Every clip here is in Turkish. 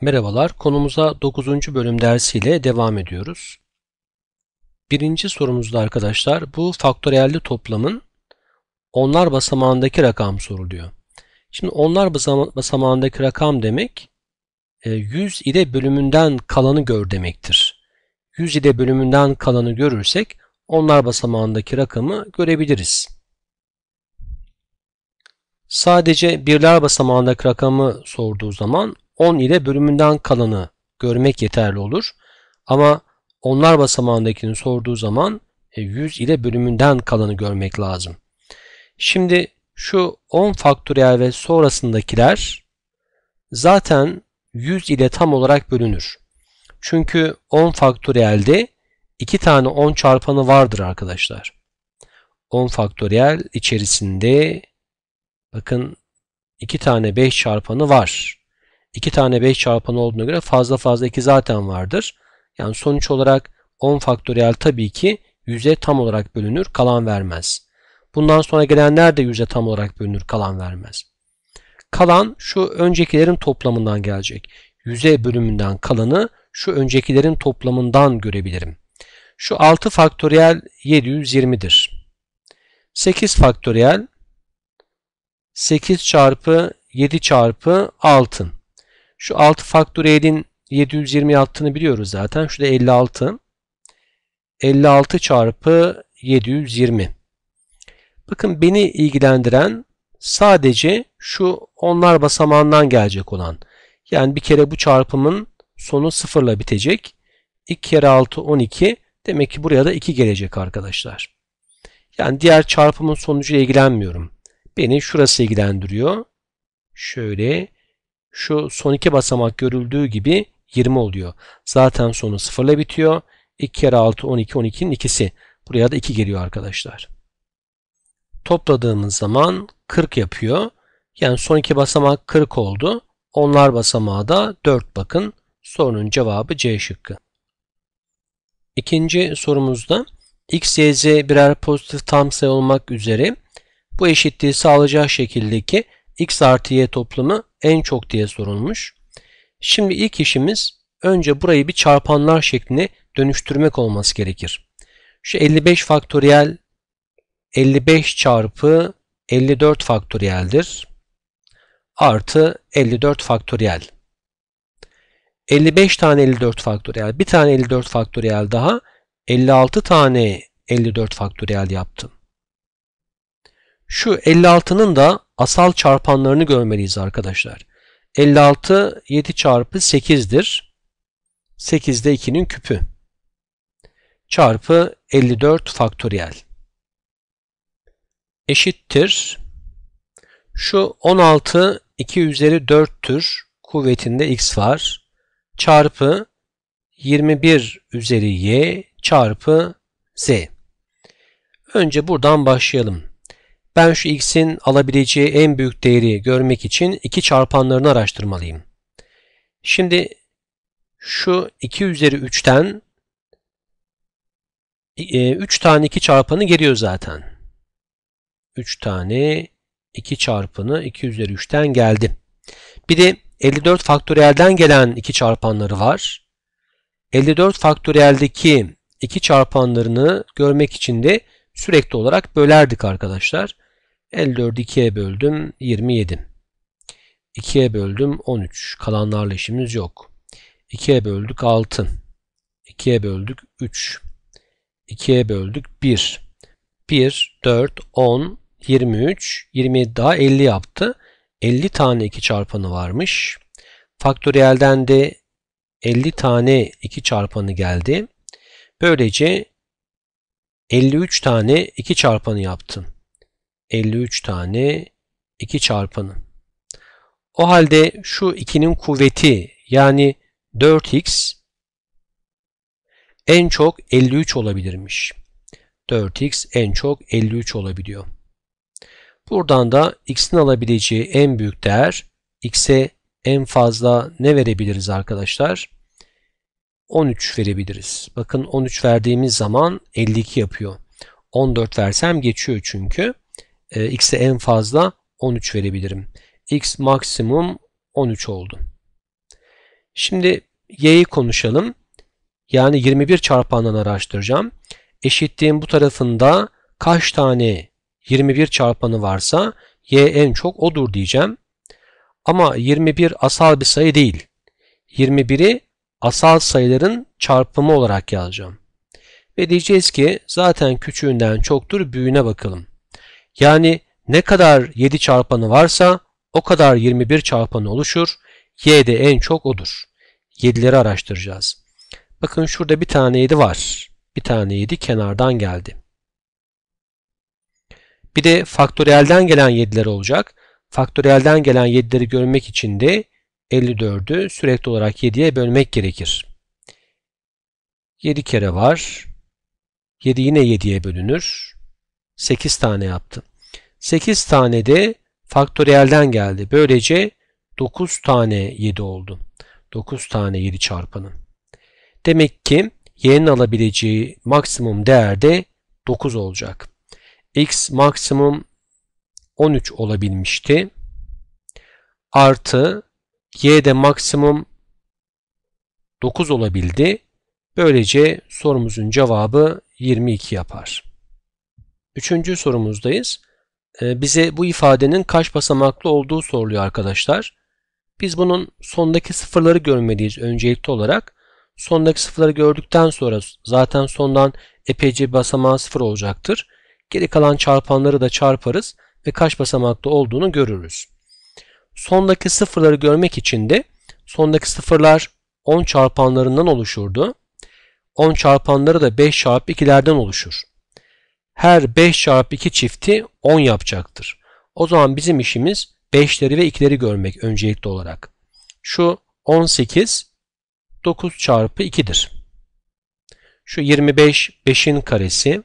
Merhabalar, konumuza 9. bölüm dersiyle devam ediyoruz. Birinci sorumuzda arkadaşlar bu faktöriyelli toplamın onlar basamağındaki rakam soruluyor. Şimdi onlar basamağındaki rakam demek 100 e, ile bölümünden kalanı gör demektir. 100 ile bölümünden kalanı görürsek onlar basamağındaki rakamı görebiliriz. Sadece birler basamağındaki rakamı sorduğu zaman 10 ile bölümünden kalanı görmek yeterli olur. Ama onlar basamağındakini sorduğu zaman 100 e, ile bölümünden kalanı görmek lazım. Şimdi şu 10 faktöriyel ve sonrasındakiler zaten 100 ile tam olarak bölünür. Çünkü 10 faktöriyelde 2 tane 10 çarpanı vardır arkadaşlar. 10 faktöriyel içerisinde bakın 2 tane 5 çarpanı var. 2 tane 5 çarpanı olduğuna göre fazla fazla 2 zaten vardır. Yani sonuç olarak 10 faktöriyel tabii ki 100'e tam olarak bölünür kalan vermez. Bundan sonra gelenler de 100'e tam olarak bölünür kalan vermez. Kalan şu öncekilerin toplamından gelecek. 100'e bölümünden kalanı şu öncekilerin toplamından görebilirim. Şu 6 faktöriyel 720'dir. 8 faktöriyel 8 çarpı 7 çarpı 6'ın. Şu 6 faktöriyelin 726'ını biliyoruz zaten. Şu da 56. 56 çarpı 720. Bakın beni ilgilendiren sadece şu onlar basamağından gelecek olan. Yani bir kere bu çarpımın sonu sıfırla bitecek. 2 kere 6 12. Demek ki buraya da 2 gelecek arkadaşlar. Yani diğer çarpımın sonucuyla ilgilenmiyorum. Beni şurası ilgilendiriyor. Şöyle şu son iki basamak görüldüğü gibi 20 oluyor. Zaten sonu sıfırla bitiyor. 2 kere 6 12 12'nin ikisi. Buraya da 2 geliyor arkadaşlar. Topladığımız zaman 40 yapıyor. Yani son iki basamak 40 oldu. Onlar basamağı da 4 bakın. Sorunun cevabı C şıkkı. İkinci sorumuzda x, y, z birer pozitif tam sayı olmak üzere bu eşitliği sağlayacak şekildeki x artı y toplamı en çok diye sorulmuş. Şimdi ilk işimiz önce burayı bir çarpanlar şekline dönüştürmek olması gerekir. Şu 55 faktöriyel 55 çarpı 54 faktöriyeldir. Artı 54 faktöriyel. 55 tane 54 faktöriyel, bir tane 54 faktöriyel daha 56 tane 54 faktöriyel yaptım. Şu 56'nın da asal çarpanlarını görmeliyiz arkadaşlar. 56 7 çarpı 8'dir. 8'de 2'nin küpü. Çarpı 54 faktöriyel. Eşittir. Şu 16 2 üzeri 4'tür. Kuvvetinde x var. Çarpı 21 üzeri y çarpı z. Önce buradan başlayalım. Ben şu x'in alabileceği en büyük değeri görmek için iki çarpanlarını araştırmalıyım. Şimdi şu 2 üzeri 3'ten 3 e, tane 2 çarpanı geliyor zaten. 3 tane 2 çarpanı 2 üzeri 3'ten geldi. Bir de 54 faktöriyelden gelen 2 çarpanları var. 54 faktöriyeldeki 2 çarpanlarını görmek için de sürekli olarak bölerdik arkadaşlar. 54'ü 2'ye böldüm 27. 2'ye böldüm 13. Kalanlarla işimiz yok. 2'ye böldük 6. 2'ye böldük 3. 2'ye böldük 1. 1, 4, 10, 23, 27 daha 50 yaptı. 50 tane 2 çarpanı varmış. Faktöriyelden de 50 tane 2 çarpanı geldi. Böylece 53 tane 2 çarpanı yaptım. 53 tane 2 çarpanı. O halde şu 2'nin kuvveti yani 4x en çok 53 olabilirmiş. 4x en çok 53 olabiliyor. Buradan da x'in alabileceği en büyük değer x'e en fazla ne verebiliriz arkadaşlar? 13 verebiliriz. Bakın 13 verdiğimiz zaman 52 yapıyor. 14 versem geçiyor çünkü e, x'e en fazla 13 verebilirim. x maksimum 13 oldu. Şimdi y'yi konuşalım. Yani 21 çarpandan araştıracağım. Eşitliğin bu tarafında kaç tane 21 çarpanı varsa y en çok odur diyeceğim. Ama 21 asal bir sayı değil. 21'i asal sayıların çarpımı olarak yazacağım. Ve diyeceğiz ki zaten küçüğünden çoktur büyüğüne bakalım. Yani ne kadar 7 çarpanı varsa o kadar 21 çarpanı oluşur. Y de en çok odur. 7'leri araştıracağız. Bakın şurada bir tane 7 var. Bir tane 7 kenardan geldi. Bir de faktöriyelden gelen 7'ler olacak. Faktöriyelden gelen 7'leri görmek için de 54'ü sürekli olarak 7'ye bölmek gerekir. 7 kere var. 7 yine 7'ye bölünür. 8 tane yaptım. 8 tane de faktöriyelden geldi. Böylece 9 tane 7 oldu. 9 tane 7 çarpanı. Demek ki y'nin alabileceği maksimum değer de 9 olacak. x maksimum 13 olabilmişti. Artı y de maksimum 9 olabildi. Böylece sorumuzun cevabı 22 yapar. Üçüncü sorumuzdayız. Ee, bize bu ifadenin kaç basamaklı olduğu soruluyor arkadaşlar. Biz bunun sondaki sıfırları görmeliyiz öncelikli olarak. Sondaki sıfırları gördükten sonra zaten sondan epeyce bir basamağı sıfır olacaktır. Geri kalan çarpanları da çarparız ve kaç basamaklı olduğunu görürüz. Sondaki sıfırları görmek için de sondaki sıfırlar 10 çarpanlarından oluşurdu. 10 çarpanları da 5 çarpı 2'lerden oluşur her 5 çarpı 2 çifti 10 yapacaktır. O zaman bizim işimiz 5'leri ve 2'leri görmek öncelikli olarak. Şu 18 9 çarpı 2'dir. Şu 25 5'in karesi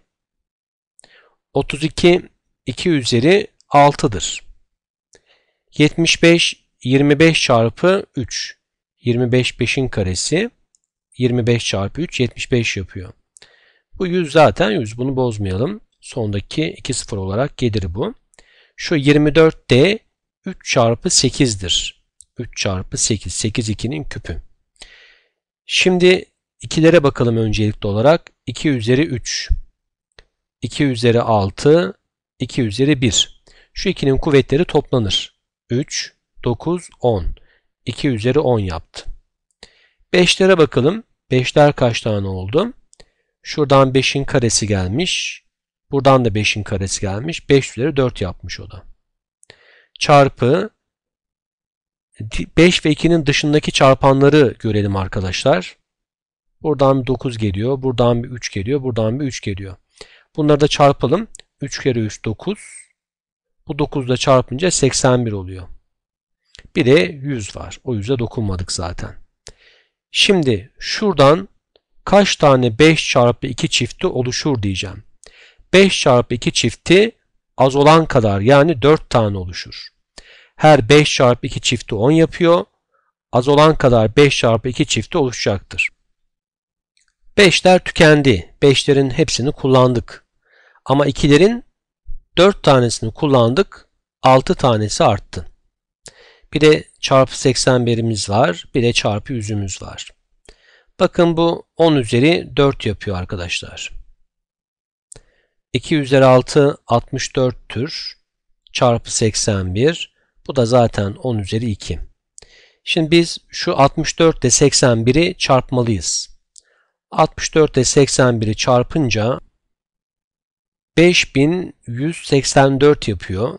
32 2 üzeri 6'dır. 75 25 çarpı 3 25 5'in karesi 25 çarpı 3 75 yapıyor. Bu 100 zaten 100. Bunu bozmayalım. Sondaki 2 sıfır olarak gelir bu. Şu 24 de 3 çarpı 8'dir. 3 çarpı 8. 8 2'nin küpü. Şimdi ikilere bakalım öncelikli olarak. 2 üzeri 3. 2 üzeri 6. 2 üzeri 1. Şu ikinin kuvvetleri toplanır. 3, 9, 10. 2 üzeri 10 yaptı. 5'lere bakalım. 5'ler kaç tane oldu? Şuradan 5'in karesi gelmiş. Buradan da 5'in karesi gelmiş. 5 üzeri 4 yapmış o da. Çarpı 5 ve 2'nin dışındaki çarpanları görelim arkadaşlar. Buradan bir 9 geliyor. Buradan bir 3 geliyor. Buradan bir 3 geliyor. Bunları da çarpalım. 3 kere 3 9. Bu 9 ile çarpınca 81 oluyor. Bir de 100 var. O yüze dokunmadık zaten. Şimdi şuradan kaç tane 5 çarpı 2 çifti oluşur diyeceğim. 5 çarpı 2 çifti az olan kadar yani 4 tane oluşur. Her 5 çarpı 2 çifti 10 yapıyor. Az olan kadar 5 çarpı 2 çifti oluşacaktır. 5'ler tükendi. 5'lerin hepsini kullandık. Ama 2'lerin 4 tanesini kullandık. 6 tanesi arttı. Bir de çarpı 81'imiz var. Bir de çarpı 100'ümüz var. Bakın bu 10 üzeri 4 yapıyor arkadaşlar. 2 üzeri 6 64'tür. Çarpı 81. Bu da zaten 10 üzeri 2. Şimdi biz şu 64 ile 81'i çarpmalıyız. 64 ile 81'i çarpınca 5184 yapıyor.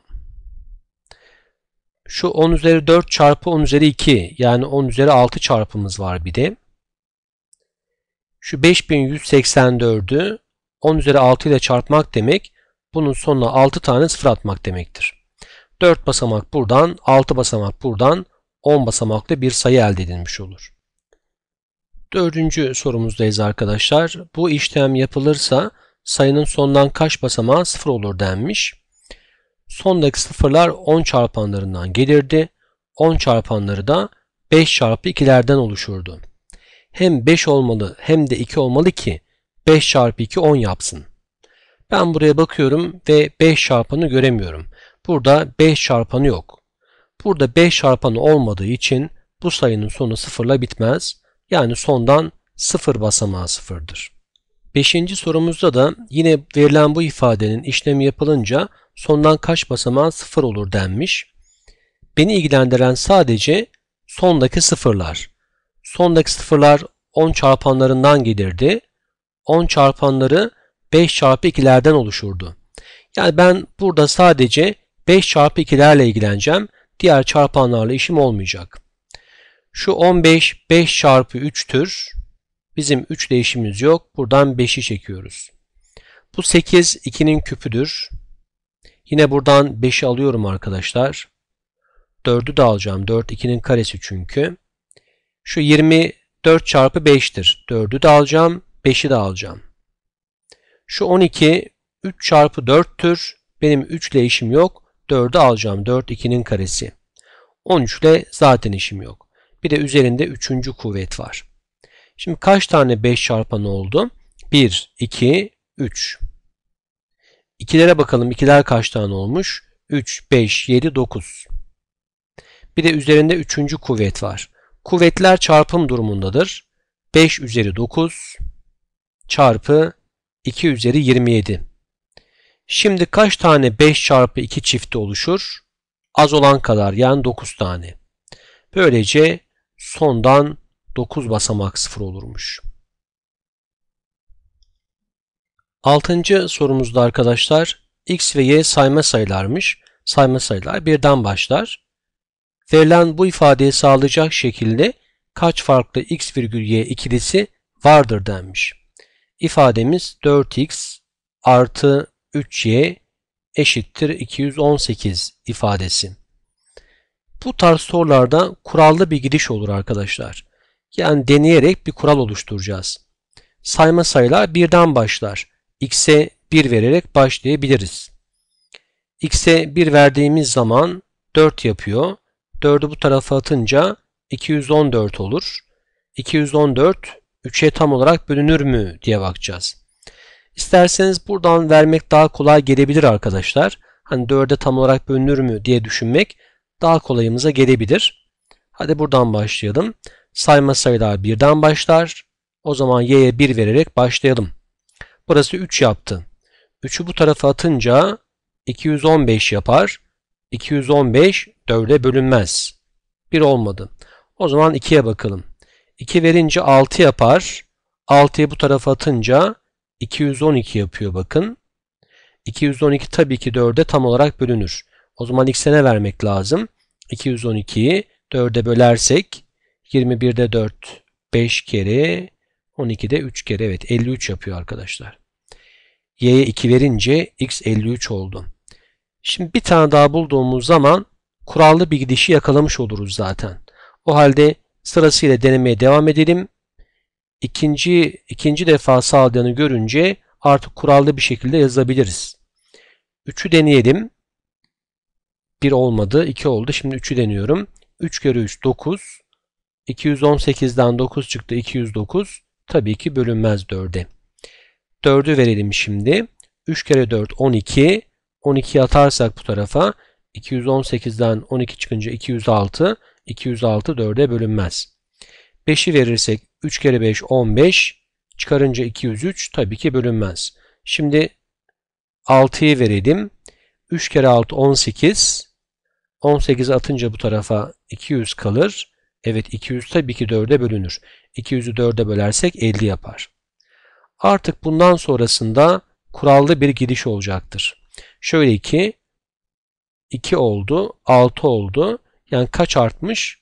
Şu 10 üzeri 4 çarpı 10 üzeri 2 yani 10 üzeri 6 çarpımız var bir de. Şu 5184'ü 10 üzeri 6 ile çarpmak demek bunun sonuna 6 tane sıfır atmak demektir. 4 basamak buradan, 6 basamak buradan, 10 basamaklı bir sayı elde edilmiş olur. Dördüncü sorumuzdayız arkadaşlar. Bu işlem yapılırsa sayının sondan kaç basamağı sıfır olur denmiş. Sondaki sıfırlar 10 çarpanlarından gelirdi. 10 çarpanları da 5 çarpı 2'lerden oluşurdu hem 5 olmalı hem de 2 olmalı ki 5 çarpı 2 10 yapsın. Ben buraya bakıyorum ve 5 çarpanı göremiyorum. Burada 5 çarpanı yok. Burada 5 çarpanı olmadığı için bu sayının sonu sıfırla bitmez. Yani sondan 0 basamağı sıfırdır. Beşinci sorumuzda da yine verilen bu ifadenin işlemi yapılınca sondan kaç basamağı sıfır olur denmiş. Beni ilgilendiren sadece sondaki sıfırlar sondaki sıfırlar 10 çarpanlarından gelirdi. 10 çarpanları 5 çarpı 2'lerden oluşurdu. Yani ben burada sadece 5 çarpı 2'lerle ilgileneceğim. Diğer çarpanlarla işim olmayacak. Şu 15 5 çarpı 3'tür. Bizim 3 ile işimiz yok. Buradan 5'i çekiyoruz. Bu 8 2'nin küpüdür. Yine buradan 5'i alıyorum arkadaşlar. 4'ü de alacağım. 4 2'nin karesi çünkü. Şu 24 çarpı 5'tir. 4'ü de alacağım. 5'i de alacağım. Şu 12 3 çarpı 4'tür. Benim 3 ile işim yok. 4'ü alacağım. 4 2'nin karesi. 13 ile zaten işim yok. Bir de üzerinde 3. kuvvet var. Şimdi kaç tane 5 çarpan oldu? 1, 2, 3. 2'lere bakalım. 2'ler kaç tane olmuş? 3, 5, 7, 9. Bir de üzerinde 3. kuvvet var kuvvetler çarpım durumundadır. 5 üzeri 9 çarpı 2 üzeri 27. Şimdi kaç tane 5 çarpı 2 çifti oluşur? Az olan kadar yani 9 tane. Böylece sondan 9 basamak sıfır olurmuş. 6. sorumuzda arkadaşlar x ve y sayma sayılarmış. Sayma sayılar birden başlar. Verilen bu ifadeyi sağlayacak şekilde kaç farklı x virgül y ikilisi vardır denmiş. İfademiz 4x artı 3y eşittir 218 ifadesi. Bu tarz sorularda kurallı bir gidiş olur arkadaşlar. Yani deneyerek bir kural oluşturacağız. Sayma sayılar birden başlar. X'e 1 vererek başlayabiliriz. X'e 1 verdiğimiz zaman 4 yapıyor. 4'ü bu tarafa atınca 214 olur. 214 3'e tam olarak bölünür mü diye bakacağız. İsterseniz buradan vermek daha kolay gelebilir arkadaşlar. Hani 4'e tam olarak bölünür mü diye düşünmek daha kolayımıza gelebilir. Hadi buradan başlayalım. Sayma sayılar 1'den başlar. O zaman y'ye 1 vererek başlayalım. Burası 3 yaptı. 3'ü bu tarafa atınca 215 yapar. 215 4'e bölünmez. 1 olmadı. O zaman 2'ye bakalım. 2 verince 6 yapar. 6'yı bu tarafa atınca 212 yapıyor bakın. 212 tabii ki 4'e tam olarak bölünür. O zaman x'e ne vermek lazım? 212'yi 4'e bölersek 21'de 4 5 kere 12'de 3 kere evet 53 yapıyor arkadaşlar. y'ye 2 verince x 53 oldu. Şimdi bir tane daha bulduğumuz zaman kurallı bir gidişi yakalamış oluruz zaten. O halde sırasıyla denemeye devam edelim. İkinci, ikinci defa sağladığını görünce artık kurallı bir şekilde yazabiliriz. 3'ü deneyelim. 1 olmadı, 2 oldu. Şimdi 3'ü deniyorum. 3 kere 3 9. 218'den 9 çıktı 209. Tabii ki bölünmez 4'e. 4'ü verelim şimdi. 3 kere 4 12. 12 atarsak bu tarafa 218'den 12 çıkınca 206. 206 4'e bölünmez. 5'i verirsek 3 kere 5 15 çıkarınca 203 tabii ki bölünmez. Şimdi 6'yı verelim. 3 kere 6 18. 18 atınca bu tarafa 200 kalır. Evet 200 tabii ki 4'e bölünür. 200'ü 4'e bölersek 50 yapar. Artık bundan sonrasında kurallı bir gidiş olacaktır. Şöyle ki 2 oldu, 6 oldu. Yani kaç artmış?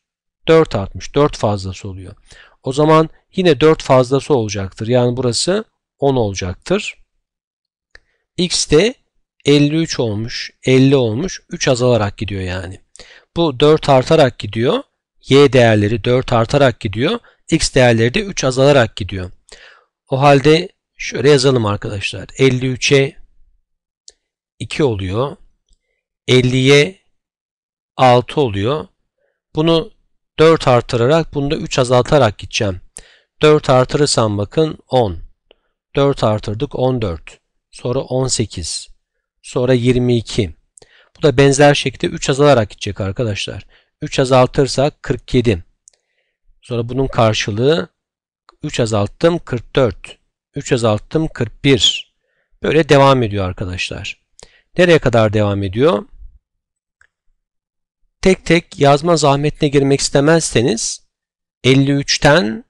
4 artmış. 4 fazlası oluyor. O zaman yine 4 fazlası olacaktır. Yani burası 10 olacaktır. X de 53 olmuş, 50 olmuş. 3 azalarak gidiyor yani. Bu 4 artarak gidiyor. Y değerleri 4 artarak gidiyor. X değerleri de 3 azalarak gidiyor. O halde şöyle yazalım arkadaşlar. 53'e 2 oluyor. 50'ye 6 oluyor. Bunu 4 artırarak bunu da 3 azaltarak gideceğim. 4 artırırsam bakın 10. 4 artırdık 14. Sonra 18. Sonra 22. Bu da benzer şekilde 3 azalarak gidecek arkadaşlar. 3 azaltırsak 47. Sonra bunun karşılığı 3 azalttım 44. 3 azalttım 41. Böyle devam ediyor arkadaşlar. Nereye kadar devam ediyor? Tek tek yazma zahmetine girmek istemezseniz 53'ten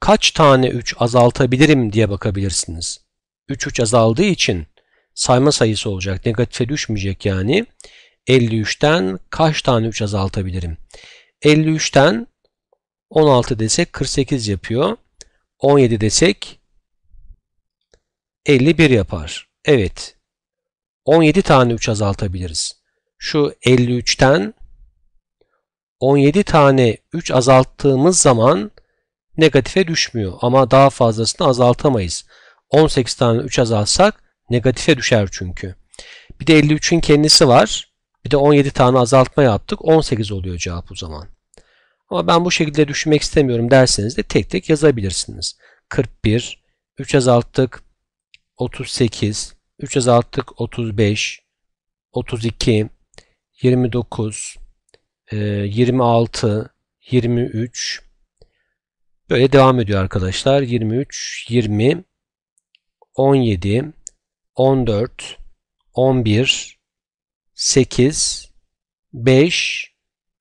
kaç tane 3 azaltabilirim diye bakabilirsiniz. 3 3 azaldığı için sayma sayısı olacak. Negatife düşmeyecek yani. 53'ten kaç tane 3 azaltabilirim? 53'ten 16 desek 48 yapıyor. 17 desek 51 yapar. Evet. 17 tane 3 azaltabiliriz. Şu 53'ten 17 tane 3 azalttığımız zaman negatife düşmüyor. Ama daha fazlasını azaltamayız. 18 tane 3 azaltsak negatife düşer çünkü. Bir de 53'ün kendisi var. Bir de 17 tane azaltma yaptık. 18 oluyor cevap o zaman. Ama ben bu şekilde düşünmek istemiyorum derseniz de tek tek yazabilirsiniz. 41, 3 azalttık, 38, 3 azalttık 35, 32, 29, 26, 23. Böyle devam ediyor arkadaşlar. 23, 20, 17, 14, 11, 8, 5,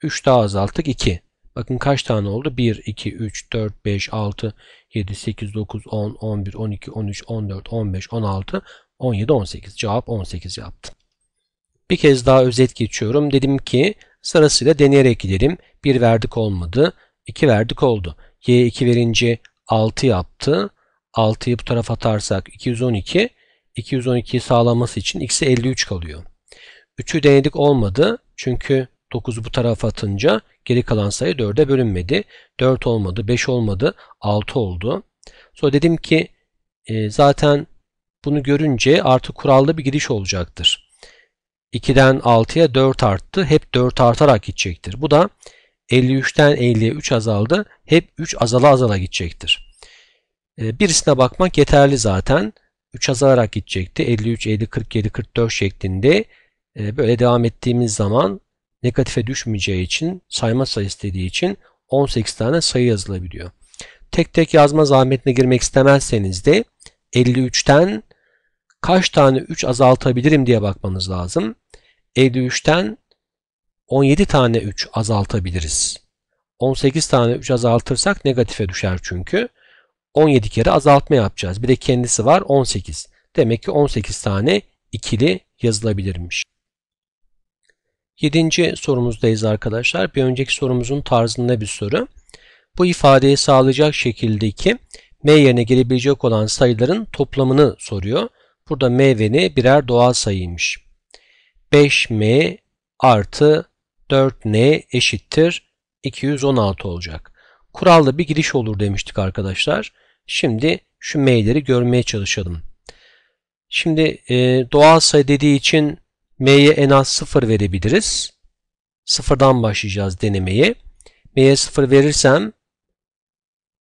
3 daha azalttık 2. Bakın kaç tane oldu? 1, 2, 3, 4, 5, 6, 7, 8, 9, 10, 11, 12, 13, 14, 15, 16, 17, 18. Cevap 18 yaptım. Bir kez daha özet geçiyorum. Dedim ki sırasıyla deneyerek gidelim. Bir verdik olmadı. 2 verdik oldu. Y 2 verince 6 yaptı. 6'yı bu tarafa atarsak 212. 212'yi sağlaması için x'e 53 kalıyor. 3'ü denedik olmadı. Çünkü 9'u bu tarafa atınca geri kalan sayı 4'e bölünmedi. 4 olmadı, 5 olmadı, 6 oldu. Sonra dedim ki e, zaten bunu görünce artık kurallı bir gidiş olacaktır. 2'den 6'ya 4 arttı. Hep 4 artarak gidecektir. Bu da 53'ten 50'ye 3 azaldı. Hep 3 azala azala gidecektir. Ee, birisine bakmak yeterli zaten. 3 azalarak gidecekti. 53, 50, 47, 44 şeklinde ee, böyle devam ettiğimiz zaman negatife düşmeyeceği için sayma sayısı dediği için 18 tane sayı yazılabiliyor. Tek tek yazma zahmetine girmek istemezseniz de 53'ten kaç tane 3 azaltabilirim diye bakmanız lazım. 53'ten 17 tane 3 azaltabiliriz. 18 tane 3 azaltırsak negatife düşer çünkü. 17 kere azaltma yapacağız. Bir de kendisi var 18. Demek ki 18 tane ikili yazılabilirmiş. 7. sorumuzdayız arkadaşlar. Bir önceki sorumuzun tarzında bir soru. Bu ifadeyi sağlayacak şekildeki m yerine gelebilecek olan sayıların toplamını soruyor. Burada meyveni birer doğal sayıymış. 5m artı 4n eşittir 216 olacak. Kuralda bir giriş olur demiştik arkadaşlar. Şimdi şu m'leri görmeye çalışalım. Şimdi e, doğal sayı dediği için m'ye en az 0 verebiliriz. Sıfırdan başlayacağız denemeyi. m'ye 0 verirsem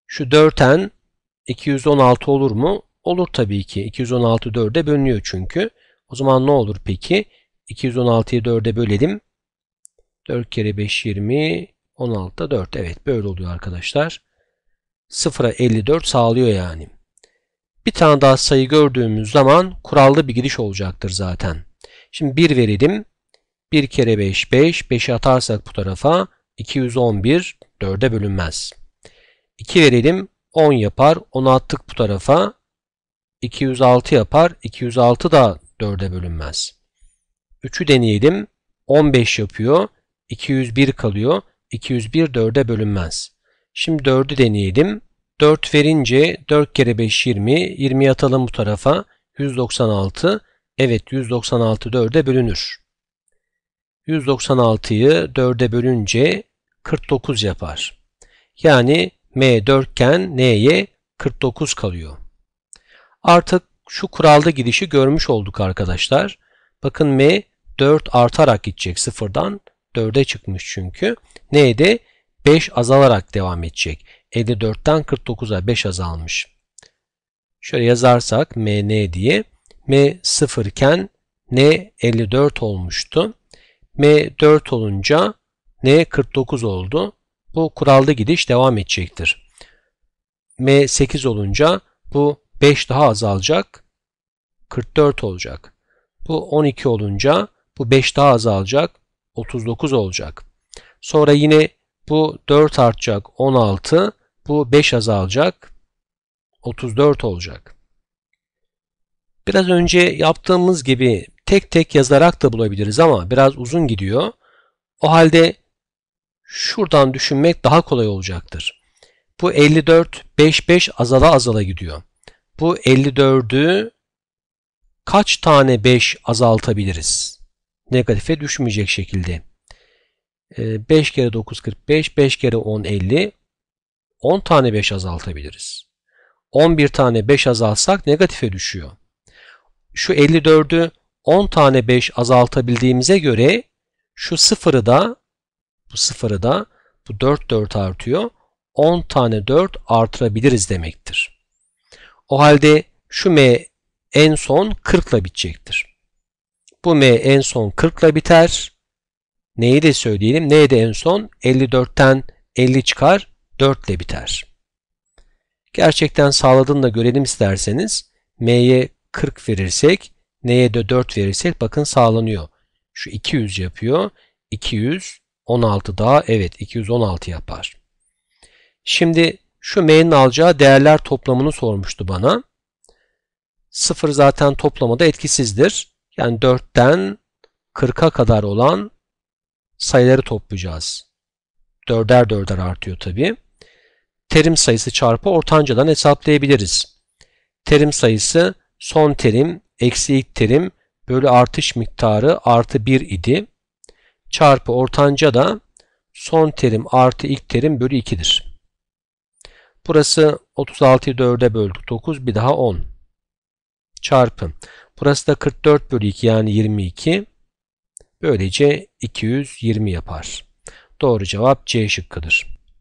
şu 4n 216 olur mu? Olur tabii ki. 216 4'e bölünüyor çünkü. O zaman ne olur peki? 216'yı 4'e bölelim. 4 kere 5 20 16 da 4. Evet böyle oluyor arkadaşlar. 0'a 54 sağlıyor yani. Bir tane daha sayı gördüğümüz zaman kurallı bir gidiş olacaktır zaten. Şimdi 1 verelim. 1 kere 5 5. 5'i atarsak bu tarafa 211 4'e bölünmez. 2 verelim. 10 yapar. 10 attık bu tarafa. 206 yapar. 206 da 4'e bölünmez. 3'ü deneyelim. 15 yapıyor. 201 kalıyor. 201 4'e bölünmez. Şimdi 4'ü deneyelim. 4 verince 4 kere 5 20. 20 atalım bu tarafa. 196. Evet 196 4'e bölünür. 196'yı 4'e bölünce 49 yapar. Yani M 4 iken N'ye 49 kalıyor. Artık şu kuralda gidişi görmüş olduk arkadaşlar. Bakın m 4 artarak gidecek sıfırdan 4'e çıkmış çünkü. Neydi? 5 azalarak devam edecek. 54'ten 49'a 5 azalmış. Şöyle yazarsak m n diye. m 0 iken n 54 olmuştu. m 4 olunca n 49 oldu. Bu kuralda gidiş devam edecektir. m 8 olunca bu 5 daha azalacak. 44 olacak. Bu 12 olunca bu 5 daha azalacak. 39 olacak. Sonra yine bu 4 artacak 16. Bu 5 azalacak. 34 olacak. Biraz önce yaptığımız gibi tek tek yazarak da bulabiliriz ama biraz uzun gidiyor. O halde şuradan düşünmek daha kolay olacaktır. Bu 54 5 5 azala azala gidiyor bu 54'ü kaç tane 5 azaltabiliriz? Negatife düşmeyecek şekilde. 5 ee, kere 9 45, 5 kere 10 50. 10 tane 5 azaltabiliriz. 11 tane 5 azaltsak negatife düşüyor. Şu 54'ü 10 tane 5 azaltabildiğimize göre şu 0'ı da bu 0'ı da bu 4 4 artıyor. 10 tane 4 artırabiliriz demektir. O halde şu m en son 40 ile bitecektir. Bu m en son 40 ile biter. Neyi de söyleyelim. Neye de en son 54'ten 50 çıkar. 4 ile biter. Gerçekten sağladığını da görelim isterseniz. M'ye 40 verirsek, N'ye de 4 verirsek bakın sağlanıyor. Şu 200 yapıyor. 200 16 daha evet 216 yapar. Şimdi şu m'nin alacağı değerler toplamını sormuştu bana. 0 zaten toplamada etkisizdir. Yani 4'ten 40'a kadar olan sayıları toplayacağız. 4'er 4'er artıyor tabi. Terim sayısı çarpı ortancadan hesaplayabiliriz. Terim sayısı son terim eksi ilk terim bölü artış miktarı artı 1 idi. Çarpı ortanca da son terim artı ilk terim bölü 2'dir. Burası 36'yı 4'e böldük 9 bir daha 10 çarpı. Burası da 44 bölü 2 yani 22. Böylece 220 yapar. Doğru cevap C şıkkıdır.